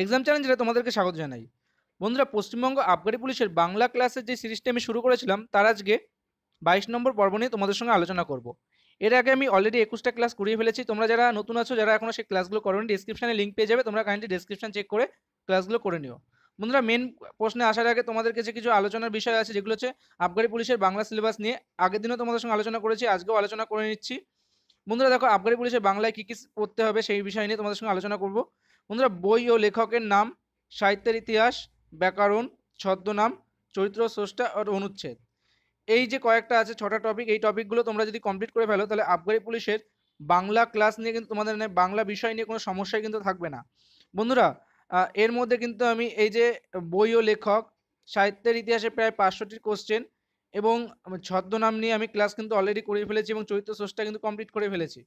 exam চ্যালেঞ্জে তোমাদেরকে স্বাগত জানাই বন্ধুরা পশ্চিমবঙ্গ আবগারি পুলিশের বাংলা ক্লাসের যে সিরিজটি আমি শুরু করেছিলাম তার আজকে বাইশ নম্বর পর্ব নিয়ে তোমাদের সঙ্গে আলোচনা করব এর আগে আমি অলরেডি একুশটা ক্লাস করিয়ে ফেলেছি তোমরা যারা নতুন আছো যারা এখনও সেই ক্লাসগুলো করোনি ডিসক্রিপশানে লিঙ্ক পেয়ে যাবে তোমরা কাইন্ডলি ডিসক্রিপশান চেক করে ক্লাসগুলো করে নিও বন্ধুরা মেন প্রশ্নে আসার আগে তোমাদের কাছে কিছু আলোচনার বিষয় আছে যেগুলো হচ্ছে আবগারি পুলিশের বাংলা সিলেবাস নিয়ে আগের দিনও তোমাদের সঙ্গে আলোচনা করেছি আজকেও আলোচনা করে নিচ্ছি বন্ধুরা দেখো আবগারি পুলিশের বাংলায় কী কী পড়তে হবে সেই বিষয় নিয়ে তোমাদের সঙ্গে আলোচনা করবো বন্ধুরা বই ও লেখকের নাম সাহিত্যের ইতিহাস ব্যাকরণ ছদ্মনাম চরিত্র স্রষ্টা আর অনুচ্ছেদ এই যে কয়েকটা আছে ছটা টপিক এই টপিকগুলো তোমরা যদি কমপ্লিট করে ফেলো তাহলে আবগারি পুলিশের বাংলা ক্লাস নিয়ে কিন্তু তোমাদের মানে বাংলা বিষয় নিয়ে কোনো সমস্যাই কিন্তু থাকবে না বন্ধুরা এর মধ্যে কিন্তু আমি এই যে বই ও লেখক সাহিত্যের ইতিহাসে প্রায় পাঁচশোটির কোশ্চেন এবং ছদ্মনাম নিয়ে আমি ক্লাস কিন্তু অলরেডি করিয়ে ফেলেছি এবং চরিত্র সোর্সটা কিন্তু কমপ্লিট করে ফেলেছি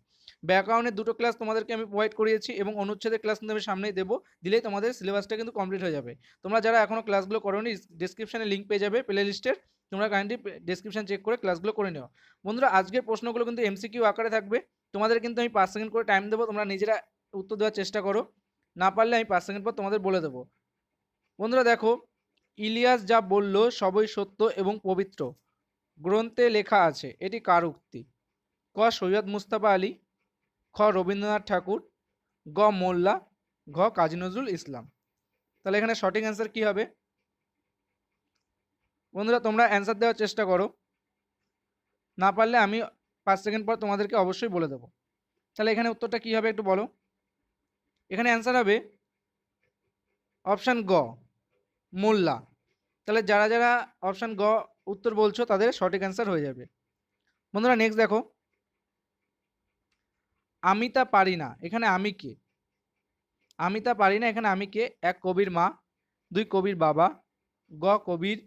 ব্যাকগ্রাউন্ডের দুটো ক্লাস তোমাদেরকে আমি প্রোভাইড করিয়েছি এবং অনুচ্ছেদের ক্লাস কিন্তু আমি সামনেই দেবো দিলেই তোমাদের সিলেবাসটা কিন্তু কমপ্লিট হয়ে যাবে তোমরা যারা এখনও ক্লাসগুলো করোনি ডিসক্রিপশানে লিঙ্ক পেয়ে যাবে প্লে লিস্টের তোমরা কাইন্ডলি ডিসক্রিপশান চেক করে ক্লাসগুলো করে নিও বন্ধুরা আজকের প্রশ্নগুলো কিন্তু এমসিকিউ আকারে থাকবে তোমাদের কিন্তু আমি পাঁচ সেকেন্ড করে টাইম দেবো তোমরা নিজেরা উত্তর দেওয়ার চেষ্টা করো না পারলে আমি পাঁচ সেকেন্ড পর তোমাদের বলে দেবো বন্ধুরা দেখো ইলিয়াস যা বলল সবই সত্য এবং পবিত্র গ্রন্থে লেখা আছে এটি কার উক্তি ক সৈয়দ মুস্তাফা আলী খ রবীন্দ্রনাথ ঠাকুর গ মোল্লা ঘ কাজী নজরুল ইসলাম তাহলে এখানে সঠিক অ্যান্সার কি হবে বন্ধুরা তোমরা অ্যান্সার দেওয়ার চেষ্টা করো না পারলে আমি পাঁচ সেকেন্ড পর তোমাদেরকে অবশ্যই বলে দেবো তাহলে এখানে উত্তরটা কী হবে একটু বলো এখানে অ্যান্সার হবে অপশান গ মোল্লা তাহলে যারা যারা অপশান গ উত্তর বলছো তাদের সঠিক অ্যান্সার হয়ে যাবে বন্ধুরা নেক্সট দেখো আমি তা পারি না এখানে আমি কে আমি তা পারি না এখানে আমি কে এক কবির মা দুই কবির বাবা গ কবির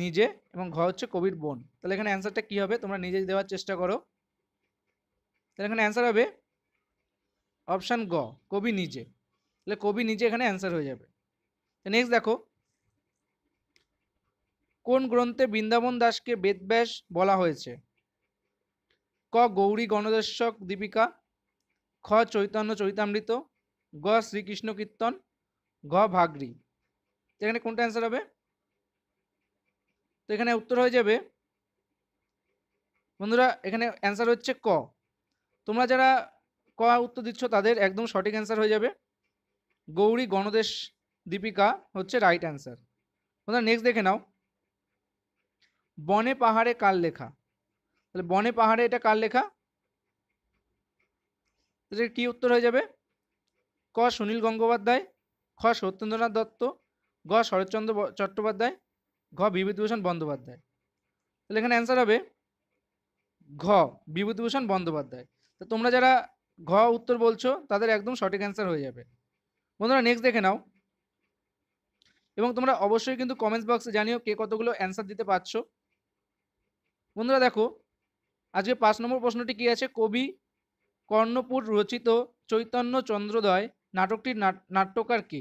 নিজে এবং ঘ হচ্ছে কবির বোন তাহলে এখানে অ্যান্সারটা কী হবে তোমরা নিজে দেওয়ার চেষ্টা করো তাহলে এখানে অ্যান্সার হবে অপশান গ কবি নিজে তাহলে কবি নিজে এখানে অ্যান্সার হয়ে যাবে নেক্সট দেখো কোন গ্রন্থে বৃন্দাবন দাসকে বেদব্যাস বলা হয়েছে ক গৌরী গণদর্শক দীপিকা খ চৈতন্য চৈতামৃত গ শ্রীকৃষ্ণ কীর্তন ঘ ভাগরি এখানে কোনটা অ্যান্সার হবে তো এখানে উত্তর হয়ে যাবে বন্ধুরা এখানে অ্যান্সার হচ্ছে ক তোমরা যারা ক উত্তর দিচ্ছ তাদের একদম সঠিক অ্যান্সার হয়ে যাবে গৌরী গণদেশ দীপিকা হচ্ছে রাইট অ্যান্সার বন্ধুরা নেক্সট দেখে নাও বনে পাহাড়ে কার লেখা তাহলে বনে পাহাড়ে এটা কার লেখা কি উত্তর হয়ে যাবে ক সুনীল গঙ্গোপাধ্যায় খ সত্যেন্দ্রনাথ দত্ত গ শরৎচন্দ্র চট্টোপাধ্যায় ঘ বিভূতিভূষণ বন্দ্যোপাধ্যায় তাহলে এখানে অ্যান্সার হবে ঘ বিভূতিভূষণ বন্দ্যোপাধ্যায় তো তোমরা যারা ঘ উত্তর বলছো তাদের একদম সঠিক অ্যান্সার হয়ে যাবে বন্ধুরা নেক্সট দেখে নাও এবং তোমরা অবশ্যই কিন্তু কমেন্টস বক্সে জানিও কে কতগুলো অ্যান্সার দিতে পারছো বন্ধুরা দেখো আজকে পাঁচ নম্বর প্রশ্নটি কী আছে কবি কর্ণপুর রচিত চৈতন্য চন্দ্রোদয় নাটকটির নাট্যকার কে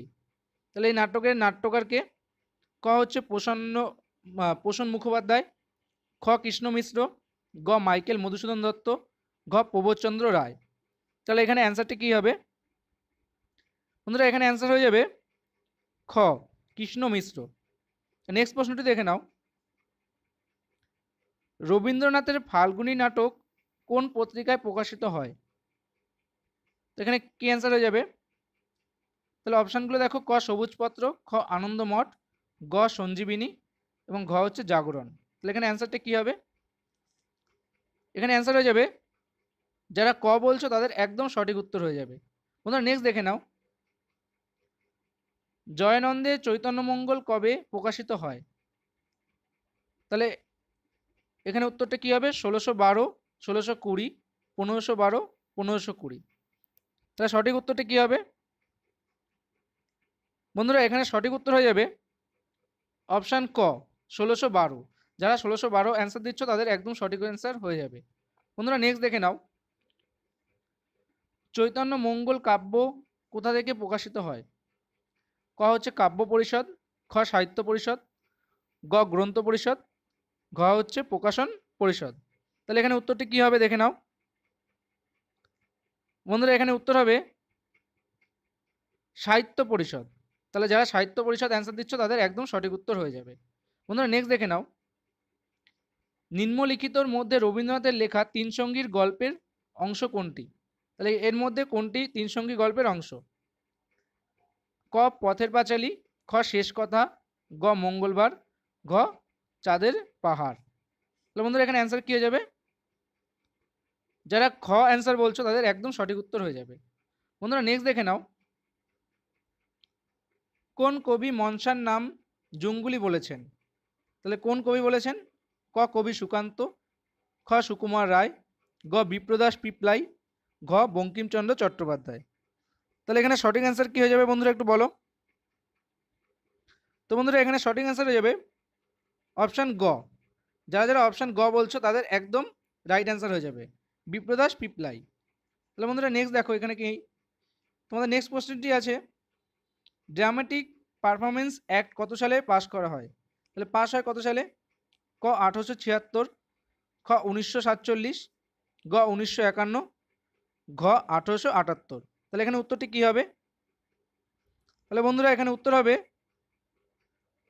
তাহলে এই নাটকের নাট্যকার কে ক হচ্ছে প্রসন্ন প্রসন্ন মুখোপাধ্যায় খ কৃষ্ণ মিশ্র গ মাইকেল মধুসূদন দত্ত ঘ প্রবোধচন্দ্র রায় তাহলে এখানে অ্যান্সারটি কী হবে বন্ধুরা এখানে অ্যান্সার হয়ে যাবে খ কৃষ্ণ মিশ্র নেক্সট প্রশ্নটি দেখে নাও রবীন্দ্রনাথের ফাল্গুনী নাটক কোন পত্রিকায় প্রকাশিত হয় তো এখানে কি অ্যান্সার হয়ে যাবে তাহলে অপশানগুলো দেখো ক সবুজপত্র খ আনন্দমঠ গ সঞ্জীবিনী এবং ঘ হচ্ছে জাগরণ তাহলে এখানে অ্যান্সারটা কী হবে এখানে অ্যান্সার হয়ে যাবে যারা ক বলছো তাদের একদম সঠিক উত্তর হয়ে যাবে বন্ধুরা নেক্সট দেখে নাও জয়ানন্দে চৈতন্যমঙ্গল কবে প্রকাশিত হয় তাহলে এখানে উত্তরটা কি হবে ষোলোশো বারো ষোলোশো কুড়ি পনেরোশো বারো পনেরোশো কুড়ি তাহলে সঠিক উত্তরটা কি হবে বন্ধুরা এখানে সঠিক উত্তর হয়ে যাবে অপশান ক ষোলোশো বারো যারা ষোলোশো বারো অ্যান্সার দিচ্ছ তাদের একদম সঠিক অ্যান্সার হয়ে যাবে বন্ধুরা নেক্সট দেখে নাও চৈতন্য মঙ্গল কাব্য কোথা থেকে প্রকাশিত হয় ক হচ্ছে কাব্য পরিষদ খ সাহিত্য পরিষদ গ গ্রন্থ পরিষদ ঘ হচ্ছে প্রকাশন পরিষদ তাহলে এখানে উত্তরটি কি হবে দেখে নাও বন্ধুরা এখানে উত্তর হবে সাহিত্য পরিষদ তাহলে যারা সাহিত্য পরিষদ অ্যান্সার দিচ্ছ তাদের একদম সঠিক উত্তর হয়ে যাবে বন্ধুরা নেক্সট দেখে নাও নিম্নলিখিতর মধ্যে রবীন্দ্রনাথের লেখা তিন সঙ্গীর গল্পের অংশ কোনটি তাহলে এর মধ্যে কোনটি তিন সঙ্গী গল্পের অংশ ক পথের পাঁচালী খ শেষ কথা গ মঙ্গলবার ঘ চাঁদের পাহাড় তাহলে বন্ধুরা এখানে অ্যান্সার কী হয়ে যাবে যারা খ অ্যান্সার বলছো তাদের একদম সঠিক উত্তর হয়ে যাবে বন্ধুরা নেক্সট দেখে নাও কোন কবি মনসার নাম জঙ্গুলি বলেছেন তাহলে কোন কবি বলেছেন ক কবি সুকান্ত খ সুকুমার রায় গ বিপ্রদাস পিপলাই ঘ বঙ্কিমচন্দ্র চট্টোপাধ্যায় তাহলে এখানে সঠিক অ্যান্সার কী হয়ে যাবে বন্ধুরা একটু বলো তো বন্ধুরা এখানে সঠিক অ্যান্সার হয়ে যাবে অপশান গ যারা যারা অপশান গ বলছো তাদের একদম রাইট অ্যান্সার হয়ে যাবে বিপ্রদাস পিপলাই তাহলে বন্ধুরা নেক্সট দেখো এখানে কি তোমাদের নেক্সট কোশ্চেনটি আছে ড্রামেটিক পারফরমেন্স অ্যাক্ট কত সালে পাশ করা হয় তাহলে পাশ হয় কত সালে ক আঠারোশো ছিয়াত্তর খ উনিশশো সাতচল্লিশ গ উনিশশো একান্ন ঘ আঠারোশো আটাত্তর তাহলে এখানে উত্তরটি কী হবে তাহলে বন্ধুরা এখানে উত্তর হবে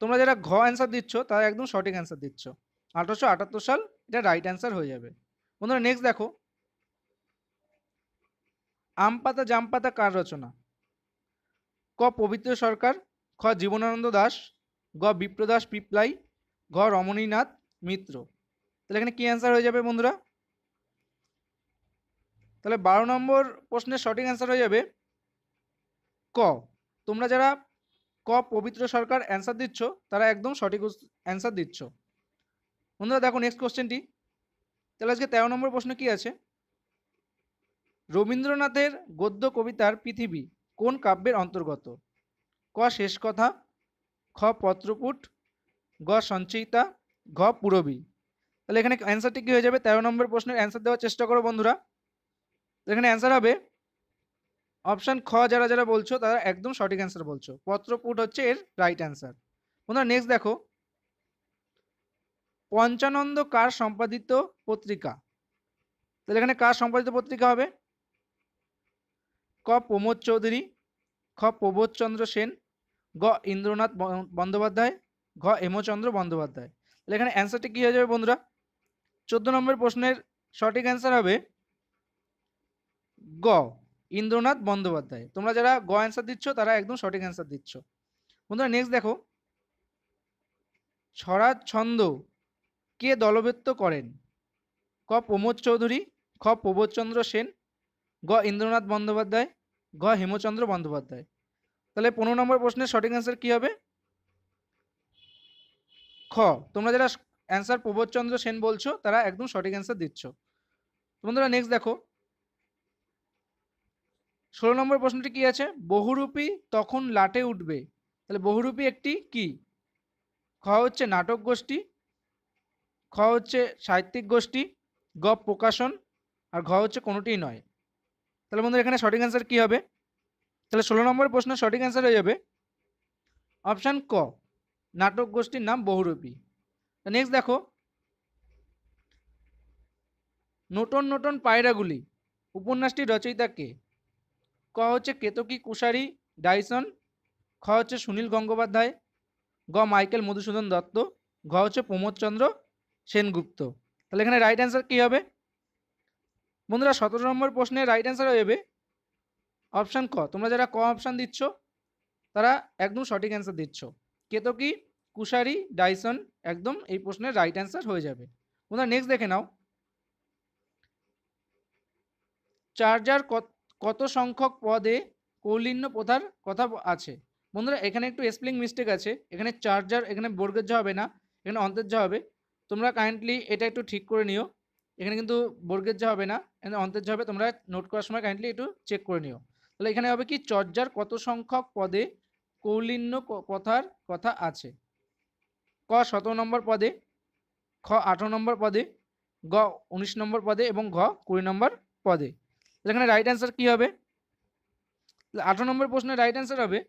তোমরা যারা ঘ অ্যান্সার দিচ্ছ তারা একদম সঠিক অ্যান্সার দিচ্ছ আঠারোশো আটাত্তর সাল এটা রাইট অ্যান্সার হয়ে যাবে বন্ধুরা নেক্সট দেখো আম পাতা জাম পাতা কার রচনা ক পবিত্র সরকার খ জীবনানন্দ দাস গ বিপ্রদাস পিপলাই ঘ রমণীনাথ মিত্র তাহলে এখানে কি অ্যান্সার হয়ে যাবে বন্ধুরা তাহলে বারো নম্বর প্রশ্নের সঠিক অ্যান্সার হয়ে যাবে ক তোমরা যারা ক পবিত্র সরকার অ্যান্সার দিচ্ছ তারা একদম সঠিক অ্যান্সার দিচ্ছ বন্ধুরা দেখো নেক্সট কোশ্চেনটি তাহলে আজকে তেরো নম্বর প্রশ্ন কি আছে রবীন্দ্রনাথের গদ্য কবিতার পৃথিবী কোন কাব্যের অন্তর্গত ক শেষ কথা খ পত্রপুট গ সঞ্চয়িতা ঘ পুরবী তাহলে এখানে অ্যান্সারটি কী হয়ে যাবে তেরো নম্বর প্রশ্নের অ্যান্সার দেওয়ার চেষ্টা করো বন্ধুরা এখানে অ্যান্সার হবে অপশান খ যারা যারা বলছো তারা একদম সঠিক অ্যান্সার বলছো পত্রপুট হচ্ছে এর রাইট অ্যান্সার তোমরা নেক্সট দেখো পঞ্চানন্দ কার সম্পাদিত পত্রিকা তাহলে এখানে কার সম্পাদিত পত্রিকা হবে ক প্রমোদ চৌধুরী খ প্রবোধচন্দ্র সেন গ ইন্দ্রনাথ বন্দ্যোপাধ্যায় ঘ হেমচন্দ্র বন্দ্যোপাধ্যায় তাহলে এখানে অ্যান্সারটি কী হয়ে যাবে বন্ধুরা চোদ্দো নম্বর প্রশ্নের সঠিক অ্যান্সার হবে গ ইন্দ্রনাথ বন্দ্যোপাধ্যায় তোমরা যারা গ অ্যান্সার দিচ্ছ তারা একদম সঠিক অ্যান্সার দিচ্ছ বন্ধুরা নেক্সট দেখো ছড়া ছন্দ কে দলবৃত্ত করেন ক প্রমোদ চৌধুরী খ প্রবোধচন্দ্র সেন গ ইন্দ্রনাথ বন্দ্যোপাধ্যায় গ হেমচন্দ্র বন্দ্যোপাধ্যায় তাহলে পনেরো নম্বর প্রশ্নের সঠিক অ্যান্সার কী হবে খ তোমরা যারা অ্যান্সার প্রবোধচন্দ্র সেন বলছো তারা একদম সঠিক অ্যান্সার দিচ্ছ বন্ধুরা নেক্সট দেখো ষোলো নম্বর প্রশ্নটি কি আছে বহুরূপী তখন লাটে উঠবে তাহলে বহুরূপী একটি কি খ হচ্ছে নাটক গোষ্ঠী খ হচ্ছে সাহিত্যিক গোষ্ঠী গ প্রকাশন আর ঘ হচ্ছে কোনোটিই নয় তাহলে বন্ধুরা এখানে সঠিক অ্যান্সার কী হবে তাহলে ষোলো নম্বর প্রশ্ন সঠিক অ্যান্সার হয়ে যাবে অপশান ক নাটক গোষ্ঠীর নাম বহুরূপী নেক্সট দেখো নতুন নতুন পায়রাগুলি উপন্যাসটি রচয়িতা কে ক হচ্ছে কেতকী কুশারি ডাইসন খ হচ্ছে সুনীল গঙ্গোপাধ্যায় গ মাইকেল মধুসূদন দত্ত ঘ হচ্ছে প্রমোদচন্দ্র সেনগুপ্ত তাহলে এখানে রাইট অ্যান্সার কী হবে বন্ধুরা সতেরো নম্বর প্রশ্নে রাইট অ্যান্সার হবে অপশান ক তোমরা যারা ক অপশান দিচ্ছ তারা একদম সঠিক অ্যান্সার দিচ্ছ কেতকী কুশারি ডাইসন একদম এই প্রশ্নের রাইট অ্যান্সার হয়ে যাবে বন্ধুরা নেক্সট দেখে নাও চার্জার কত কত সংখ্যক পদে কৌলিন্য প্রথার কথা আছে বন্ধুরা এখানে একটু স্পেলিং মিস্টেক আছে এখানে চার্জার এখানে বর্গের হবে না এখানে অন্তর্য হবে তোমরা কাইন্ডলি এটা একটু ঠিক করে নিও এখানে কিন্তু বর্গের হবে না এখানে অন্তর্য হবে তোমরা নোট করার সময় কাইন্ডলি একটু চেক করে নিও তাহলে এখানে হবে কি চর্যার কত সংখ্যক পদে কৌলিন্য প্রথার কথা আছে ক সতেরো নম্বর পদে খ আঠেরো নম্বর পদে গ উনিশ নম্বর পদে এবং ঘ কুড়ি নম্বর পদে এখানে রাইট অ্যান্সার কী হবে আঠারো নম্বর প্রশ্নের রাইট অ্যান্সার হবে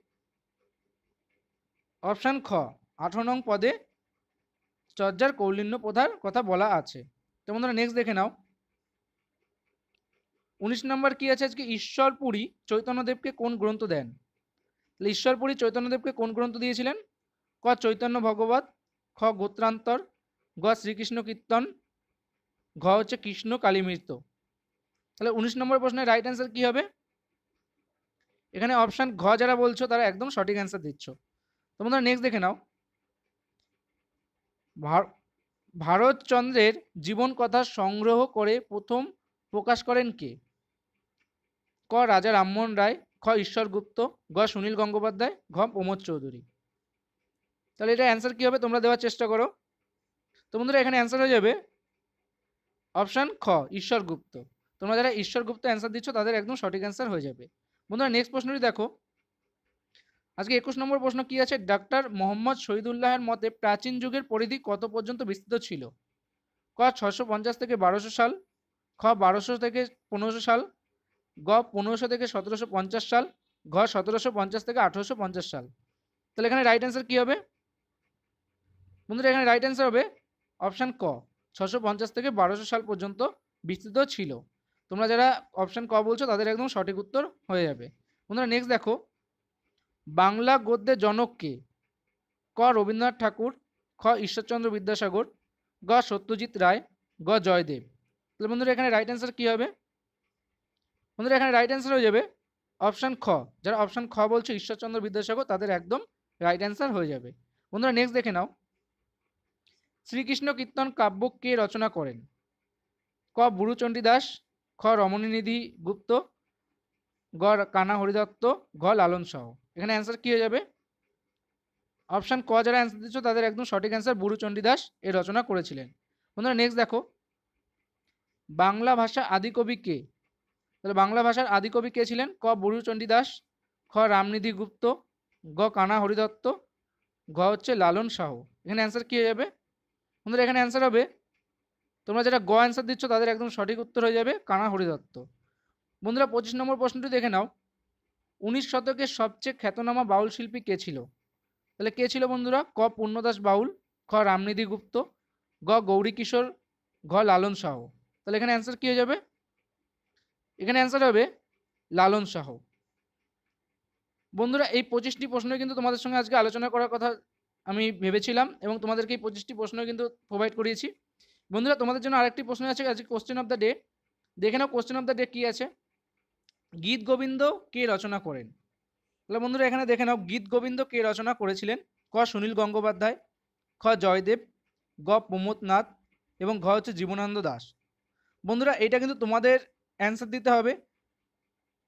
অপশান খ আঠারো নং পদে চর্যার কৌলিন্য প্রথার কথা বলা আছে তো বন্ধুরা নেক্সট দেখে নাও উনিশ নম্বর কি আছে আজকে ঈশ্বরপুরী চৈতন্যদেবকে কোন গ্রন্থ দেন তাহলে ঈশ্বরপুরী চৈতন্যদেবকে কোন গ্রন্থ দিয়েছিলেন ক চৈতন্য ভগবত খ গোত্রান্তর গ শ্রীকৃষ্ণ কীর্তন ঘ হচ্ছে কৃষ্ণ কালীমৃত্য তাহলে উনিশ নম্বর প্রশ্নের রাইট অ্যান্সার কী হবে এখানে অপশান ঘ যারা বলছো তারা একদম সঠিক অ্যান্সার দিচ্ছ তোমরা নেক্সট দেখে নাও ভারতচন্দ্রের জীবন কথা সংগ্রহ করে প্রথম প্রকাশ করেন কে ক রাজা রামমোহন রায় খ ঈশ্বর গুপ্ত গ সুনীল গঙ্গোপাধ্যায় ঘ প্রমোদ চৌধুরী তাহলে এটা অ্যান্সার কী হবে তোমরা দেওয়ার চেষ্টা করো তো বন্ধুরা এখানে অ্যান্সার হয়ে যাবে অপশান খ ঈশ্বর গুপ্ত তোমরা যারা ঈশ্বর গুপ্ত অ্যান্সার দিচ্ছ তাদের একদম সঠিক অ্যান্সার হয়ে যাবে বন্ধুরা নেক্সট প্রশ্নটি দেখো আজকে একুশ নম্বর প্রশ্ন কি আছে ডাক্তার মোহাম্মদ শহীদুল্লাহের মতে প্রাচীন যুগের পরিধি কত পর্যন্ত বিস্তৃত ছিল ক ছশো পঞ্চাশ থেকে বারোশো সাল খ বারোশো থেকে পনেরোশো সাল গ পনেরোশো থেকে সতেরোশো পঞ্চাশ সাল ঘ সতেরোশো পঞ্চাশ থেকে আঠেরোশো পঞ্চাশ সাল তাহলে এখানে রাইট অ্যান্সার কী হবে বন্ধুরা এখানে রাইট অ্যান্সার হবে অপশান ক ছশো পঞ্চাশ থেকে বারোশো সাল পর্যন্ত বিস্তৃত ছিল তোমরা যারা অপশান ক বলছো তাদের একদম সঠিক উত্তর হয়ে যাবে বন্ধুরা নেক্সট দেখো বাংলা গদ্যের জনককে ক রবীন্দ্রনাথ ঠাকুর খ ঈশ্বরচন্দ্র বিদ্যাসাগর গ সত্যজিৎ রায় গ জয়দেব তাহলে বন্ধুরা এখানে রাইট অ্যান্সার কী হবে বন্ধুরা এখানে রাইট অ্যান্সার হয়ে যাবে অপশান খ যারা অপশান খ বলছে ঈশ্বরচন্দ্র বিদ্যাসাগর তাদের একদম রাইট অ্যান্সার হয়ে যাবে বন্ধুরা নেক্সট দেখে নাও শ্রীকৃষ্ণ কীর্তন কাব্য কে রচনা করেন ক বুরুচণ্ডী দাস খ রমণীনিধি গুপ্ত গ কানা হরিদত্ত ঘ লালন সাহ এখানে অ্যান্সার কী হয়ে যাবে অপশান ক যারা অ্যান্সার দিচ্ছ তাদের একদম সঠিক অ্যান্সার বুড়ুচণ্ডী দাস এ রচনা করেছিলেন বন্ধুরা নেক্সট দেখো বাংলা ভাষা আদি কবি কে তাহলে বাংলা ভাষার আদি কবি কে ছিলেন ক বুড়ুচণ্ডী দাস খ রামনিধি গুপ্ত গ কানা হরিদত্ত ঘ হচ্ছে লালন সাহ এখানে অ্যান্সার কী হয়ে যাবে বন্ধুরা এখানে অ্যান্সার হবে তোমরা যারা গ অ্যান্সার দিচ্ছ তাদের একদম সঠিক উত্তর হয়ে যাবে কানা হরিদত্ত বন্ধুরা পঁচিশ নম্বর প্রশ্নটি দেখে নাও উনিশ শতকের সবচেয়ে খ্যাতনামা বাউল শিল্পী কে ছিল তাহলে কে ছিল বন্ধুরা ক পূর্ণদাস বাউল খ রামনিধি গুপ্ত গ গৌরী কিশোর ঘ লালন শাহ তাহলে এখানে অ্যান্সার কী হয়ে যাবে এখানে অ্যান্সার হবে লালন শাহ বন্ধুরা এই পঁচিশটি প্রশ্ন কিন্তু তোমাদের সঙ্গে আজকে আলোচনা করার কথা আমি ভেবেছিলাম এবং তোমাদেরকে এই পঁচিশটি প্রশ্ন কিন্তু প্রোভাইড করিয়েছি বন্ধুরা তোমাদের জন্য আরেকটি প্রশ্ন আছে আজকে কোশ্চেন অফ দ্য ডে দেখে নাও কোশ্চেন অফ দ্য ডে কী আছে গীত গোবিন্দ কে রচনা করেন তাহলে বন্ধুরা এখানে দেখে নাও গীত গোবিন্দ কে রচনা করেছিলেন ক সুনীল গঙ্গোপাধ্যায় খ জয়দেব গ প্রমোদনাথ এবং ঘ হচ্ছে জীবনানন্দ দাস বন্ধুরা এটা কিন্তু তোমাদের অ্যান্সার দিতে হবে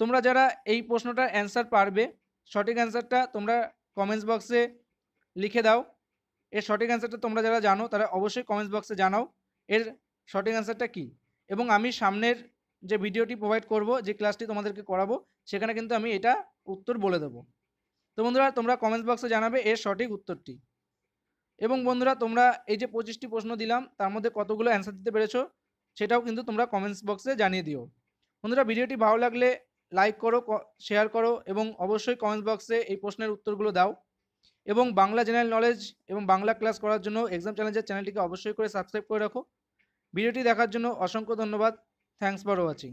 তোমরা যারা এই প্রশ্নটার অ্যান্সার পারবে সঠিক অ্যান্সারটা তোমরা কমেন্টস বক্সে লিখে দাও এর সঠিক অ্যান্সারটা তোমরা যারা জানো তারা অবশ্যই কমেন্টস বক্সে জানাও এর সঠিক অ্যান্সারটা কি এবং আমি সামনের যে ভিডিওটি প্রোভাইড করব যে ক্লাসটি তোমাদেরকে করাবো সেখানে কিন্তু আমি এটা উত্তর বলে দেবো তো বন্ধুরা তোমরা কমেন্ট বক্সে জানাবে এর সঠিক উত্তরটি এবং বন্ধুরা তোমরা এই যে পঁচিশটি প্রশ্ন দিলাম তার মধ্যে কতগুলো অ্যান্সার দিতে পেরেছো সেটাও কিন্তু তোমরা কমেন্টস বক্সে জানিয়ে দিও বন্ধুরা ভিডিওটি ভালো লাগলে লাইক করো শেয়ার করো এবং অবশ্যই কমেন্টস বক্সে এই প্রশ্নের উত্তরগুলো দাও এবং বাংলা জেনারেল নলেজ এবং বাংলা ক্লাস করার জন্য এক্সাম চ্যালেঞ্জের চ্যানেলটিকে অবশ্যই করে সাবস্ক্রাইব করে রাখো ভিডিওটি দেখার জন্য অসংখ্য ধন্যবাদ থ্যাংকস ফর ওয়াচিং